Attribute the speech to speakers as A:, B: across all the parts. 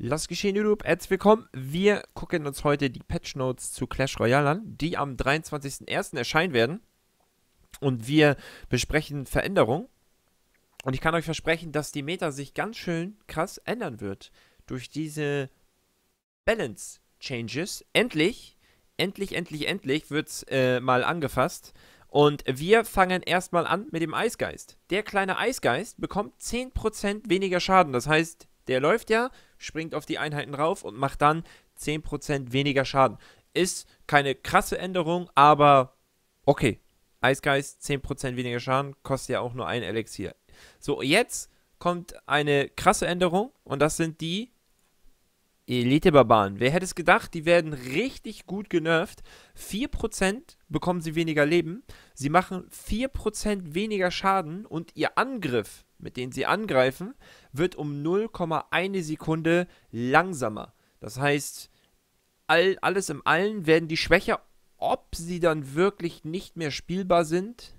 A: Lass geschehen, YouTube. Herzlich willkommen. Wir gucken uns heute die Patch Notes zu Clash Royale an, die am 23.01. erscheinen werden. Und wir besprechen Veränderungen. Und ich kann euch versprechen, dass die Meta sich ganz schön krass ändern wird. Durch diese Balance Changes. Endlich, endlich, endlich, endlich wird es äh, mal angefasst. Und wir fangen erstmal an mit dem Eisgeist. Der kleine Eisgeist bekommt 10% weniger Schaden. Das heißt, der läuft ja springt auf die Einheiten rauf und macht dann 10% weniger Schaden. Ist keine krasse Änderung, aber okay. Eisgeist, 10% weniger Schaden, kostet ja auch nur ein Elixier. So, jetzt kommt eine krasse Änderung und das sind die Elite-Barbaren. Wer hätte es gedacht, die werden richtig gut genervt. 4% bekommen sie weniger Leben, sie machen 4% weniger Schaden und ihr Angriff mit denen sie angreifen, wird um 0,1 Sekunde langsamer. Das heißt, all, alles im Allen werden die schwächer. Ob sie dann wirklich nicht mehr spielbar sind,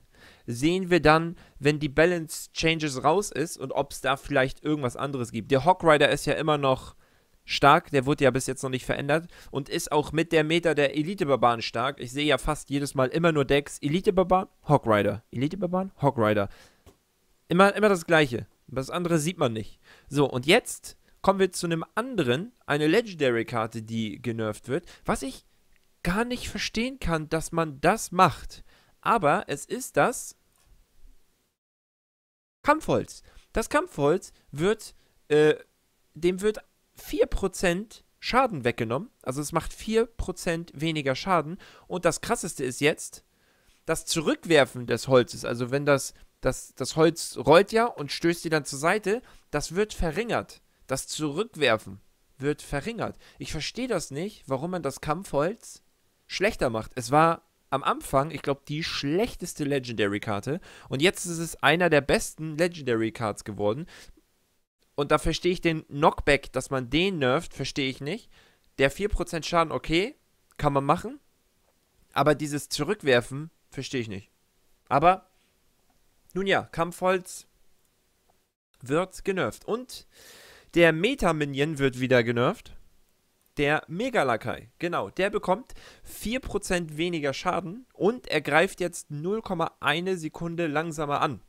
A: sehen wir dann, wenn die Balance Changes raus ist und ob es da vielleicht irgendwas anderes gibt. Der Hawk Rider ist ja immer noch stark, der wurde ja bis jetzt noch nicht verändert und ist auch mit der Meta der Elite-Barbaren stark. Ich sehe ja fast jedes Mal immer nur Decks Elite-Barbaren, Hawk Rider. Elite-Barbaren, Hawk Rider. Immer, immer das Gleiche. Das andere sieht man nicht. So, und jetzt kommen wir zu einem anderen, eine Legendary-Karte, die genervt wird, was ich gar nicht verstehen kann, dass man das macht. Aber es ist das Kampfholz. Das Kampfholz wird, äh, dem wird 4% Schaden weggenommen. Also es macht 4% weniger Schaden. Und das krasseste ist jetzt, das Zurückwerfen des Holzes. Also wenn das das, das Holz rollt ja und stößt die dann zur Seite. Das wird verringert. Das Zurückwerfen wird verringert. Ich verstehe das nicht, warum man das Kampfholz schlechter macht. Es war am Anfang, ich glaube, die schlechteste Legendary-Karte. Und jetzt ist es einer der besten Legendary-Cards geworden. Und da verstehe ich den Knockback, dass man den nerft, verstehe ich nicht. Der 4% Schaden, okay, kann man machen. Aber dieses Zurückwerfen, verstehe ich nicht. Aber nun ja, Kampfholz wird genervt. Und der Meta-Minion wird wieder genervt. Der Megalakai, genau, der bekommt 4% weniger Schaden und er greift jetzt 0,1 Sekunde langsamer an.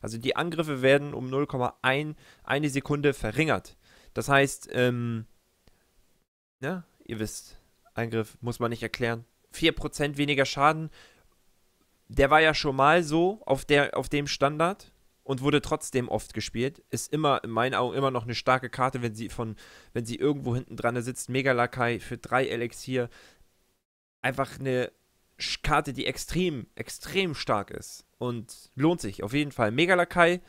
A: Also die Angriffe werden um 0,1 eine Sekunde verringert. Das heißt, ähm, ne, ihr wisst, Angriff muss man nicht erklären. 4% weniger Schaden der war ja schon mal so auf, der, auf dem Standard und wurde trotzdem oft gespielt. Ist immer, in meinen Augen, immer noch eine starke Karte, wenn sie von, wenn sie irgendwo hinten dran sitzt. Megalakai für drei Elixier. Einfach eine Karte, die extrem, extrem stark ist. Und lohnt sich auf jeden Fall. Megalakai,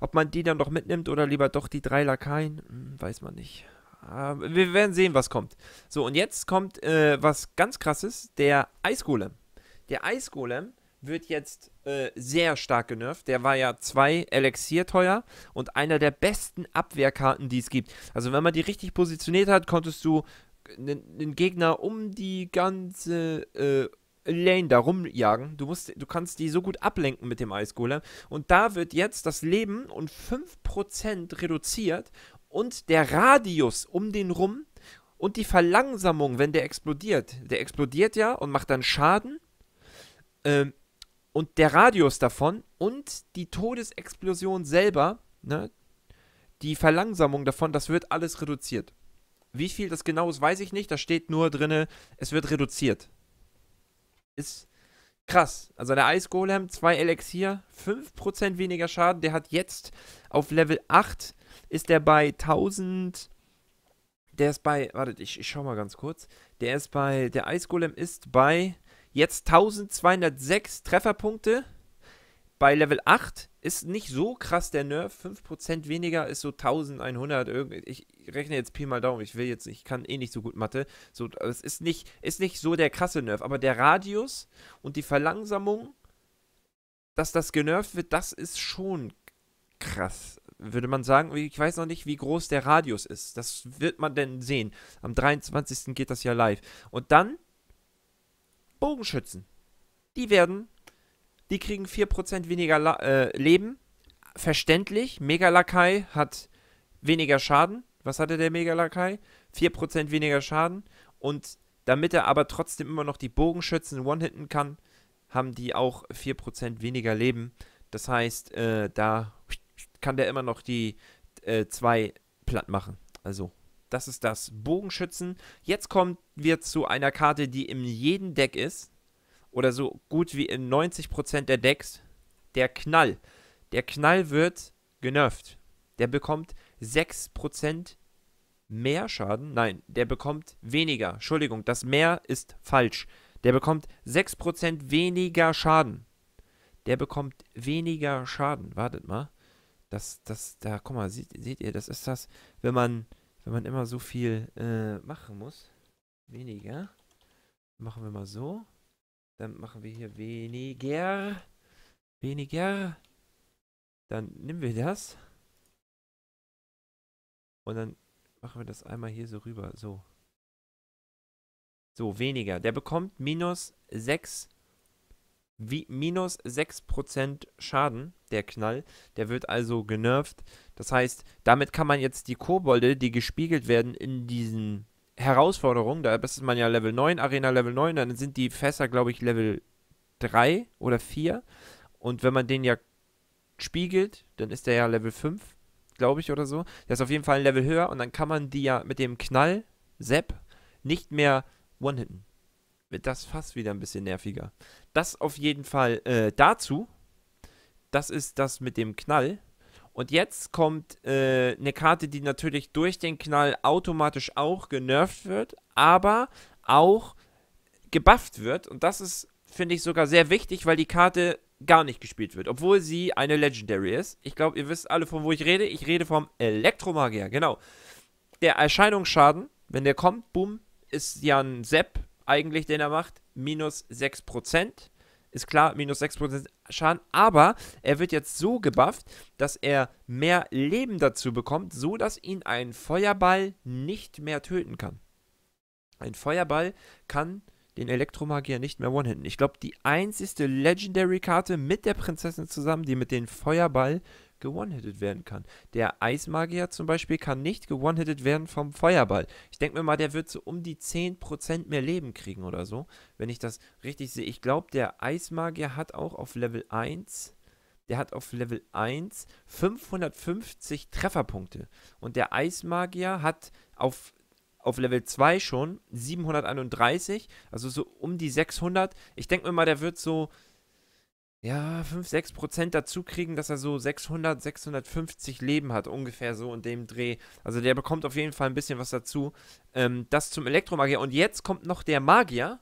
A: Ob man die dann doch mitnimmt oder lieber doch die drei Lakaien, hm, weiß man nicht. Aber ah, wir werden sehen, was kommt. So, und jetzt kommt äh, was ganz krasses: der Eisgolem. Der Eisgolem wird jetzt äh, sehr stark genervt. Der war ja zwei Elixier teuer und einer der besten Abwehrkarten, die es gibt. Also wenn man die richtig positioniert hat, konntest du einen äh, Gegner um die ganze äh, Lane da rumjagen. Du, musst, du kannst die so gut ablenken mit dem Eisgolem. Und da wird jetzt das Leben um 5% reduziert und der Radius um den rum und die Verlangsamung, wenn der explodiert. Der explodiert ja und macht dann Schaden. Ähm, und der Radius davon und die Todesexplosion selber, ne, die Verlangsamung davon, das wird alles reduziert. Wie viel das genau ist, weiß ich nicht. Da steht nur drin, es wird reduziert. Ist krass. Also der Ice Golem, 2 Elixier, 5% weniger Schaden. Der hat jetzt auf Level 8 ist der bei 1000. Der ist bei, wartet, ich, ich schau mal ganz kurz. Der ist bei, der Ice Golem ist bei Jetzt 1206 Trefferpunkte bei Level 8 ist nicht so krass der Nerf. 5% weniger ist so 1100. Ich rechne jetzt Pi mal Daumen. Ich will jetzt, ich kann eh nicht so gut Mathe. So, also es ist nicht, ist nicht so der krasse Nerf. Aber der Radius und die Verlangsamung, dass das genervt wird, das ist schon krass. Würde man sagen, ich weiß noch nicht, wie groß der Radius ist. Das wird man denn sehen. Am 23. geht das ja live. Und dann Bogenschützen. Die werden, die kriegen 4% weniger La äh, Leben. Verständlich, Megalakai hat weniger Schaden. Was hatte der Megalakai? 4% weniger Schaden. Und damit er aber trotzdem immer noch die Bogenschützen one-hitten kann, haben die auch 4% weniger Leben. Das heißt, äh, da kann der immer noch die äh, platt machen. Also das ist das Bogenschützen. Jetzt kommen wir zu einer Karte, die in jedem Deck ist. Oder so gut wie in 90% der Decks. Der Knall. Der Knall wird genervt. Der bekommt 6% mehr Schaden. Nein, der bekommt weniger. Entschuldigung, das mehr ist falsch. Der bekommt 6% weniger Schaden. Der bekommt weniger Schaden. Wartet mal. Das, das, da, guck mal, seht, seht ihr, das ist das, wenn man wenn man immer so viel äh, machen muss, weniger. Machen wir mal so. Dann machen wir hier weniger. Weniger. Dann nehmen wir das. Und dann machen wir das einmal hier so rüber. So. So, weniger. Der bekommt minus 6 wie minus 6% Schaden, der Knall. Der wird also genervt. Das heißt, damit kann man jetzt die Kobolde, die gespiegelt werden in diesen Herausforderungen, da ist man ja Level 9, Arena Level 9, dann sind die Fässer, glaube ich, Level 3 oder 4. Und wenn man den ja spiegelt, dann ist der ja Level 5, glaube ich, oder so. Der ist auf jeden Fall ein Level höher und dann kann man die ja mit dem Knall, Sepp, nicht mehr one-hitten wird das fast wieder ein bisschen nerviger. Das auf jeden Fall äh, dazu. Das ist das mit dem Knall. Und jetzt kommt äh, eine Karte, die natürlich durch den Knall automatisch auch genervt wird, aber auch gebufft wird. Und das ist, finde ich, sogar sehr wichtig, weil die Karte gar nicht gespielt wird, obwohl sie eine Legendary ist. Ich glaube, ihr wisst alle, von wo ich rede. Ich rede vom Elektromagier, genau. Der Erscheinungsschaden, wenn der kommt, boom, ist ja ein Sepp eigentlich, den er macht, minus 6%. Ist klar, minus 6% Schaden, aber er wird jetzt so gebufft, dass er mehr Leben dazu bekommt, so dass ihn ein Feuerball nicht mehr töten kann. Ein Feuerball kann den Elektromagier nicht mehr one-hitten. Ich glaube, die einzige Legendary-Karte mit der Prinzessin zusammen, die mit dem Feuerball gewone werden kann. Der Eismagier zum Beispiel kann nicht gewone werden vom Feuerball. Ich denke mir mal, der wird so um die 10% mehr Leben kriegen oder so, wenn ich das richtig sehe. Ich glaube, der Eismagier hat auch auf Level 1, der hat auf Level 1 550 Trefferpunkte. Und der Eismagier hat auf auf Level 2 schon 731, also so um die 600. Ich denke mir mal, der wird so ja, 5, 6 Prozent dazu kriegen, dass er so 600, 650 Leben hat, ungefähr so in dem Dreh. Also der bekommt auf jeden Fall ein bisschen was dazu. Ähm, das zum Elektromagier. Und jetzt kommt noch der Magier.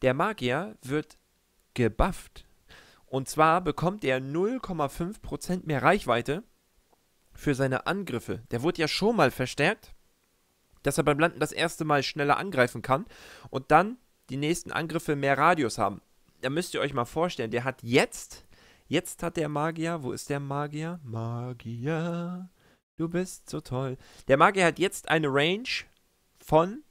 A: Der Magier wird gebufft. Und zwar bekommt er 0,5 Prozent mehr Reichweite für seine Angriffe. Der wurde ja schon mal verstärkt, dass er beim Landen das erste Mal schneller angreifen kann und dann die nächsten Angriffe mehr Radius haben da müsst ihr euch mal vorstellen, der hat jetzt, jetzt hat der Magier, wo ist der Magier? Magier, du bist so toll. Der Magier hat jetzt eine Range von,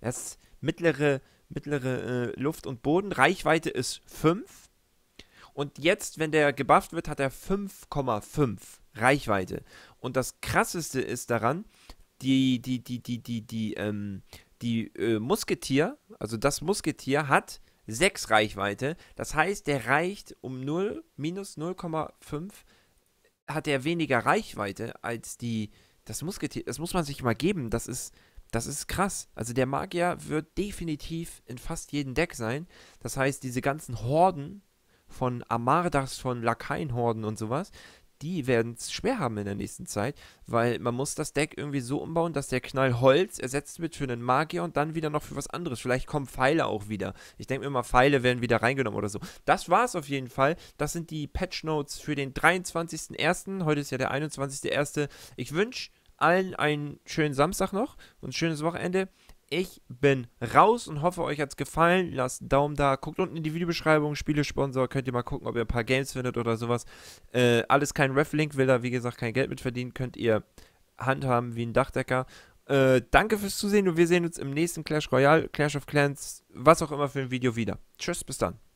A: das mittlere, mittlere äh, Luft und Boden, Reichweite ist 5. Und jetzt, wenn der gebufft wird, hat er 5,5 Reichweite. Und das krasseste ist daran, die, die, die, die, die, die, ähm, die äh, Musketier, also das Musketier hat 6 Reichweite. Das heißt, der reicht um 0, minus 0,5 hat er weniger Reichweite als die. Das Musketier, das muss man sich mal geben. Das ist, das ist krass. Also der Magier wird definitiv in fast jedem Deck sein. Das heißt, diese ganzen Horden von Amardas, von Lakaienhorden und sowas, die werden es schwer haben in der nächsten Zeit, weil man muss das Deck irgendwie so umbauen, dass der Knall Holz ersetzt wird für einen Magier und dann wieder noch für was anderes. Vielleicht kommen Pfeile auch wieder. Ich denke mir immer, Pfeile werden wieder reingenommen oder so. Das war es auf jeden Fall. Das sind die Patch Notes für den 23.01. Heute ist ja der 21.01. Ich wünsche allen einen schönen Samstag noch und ein schönes Wochenende. Ich bin raus und hoffe, euch hat es gefallen. Lasst einen Daumen da. Guckt unten in die Videobeschreibung. Spielesponsor. Könnt ihr mal gucken, ob ihr ein paar Games findet oder sowas. Äh, alles kein Reflink. Will da, wie gesagt, kein Geld mit verdienen. Könnt ihr handhaben wie ein Dachdecker. Äh, danke fürs Zusehen und wir sehen uns im nächsten Clash Royale, Clash of Clans, was auch immer für ein Video wieder. Tschüss, bis dann.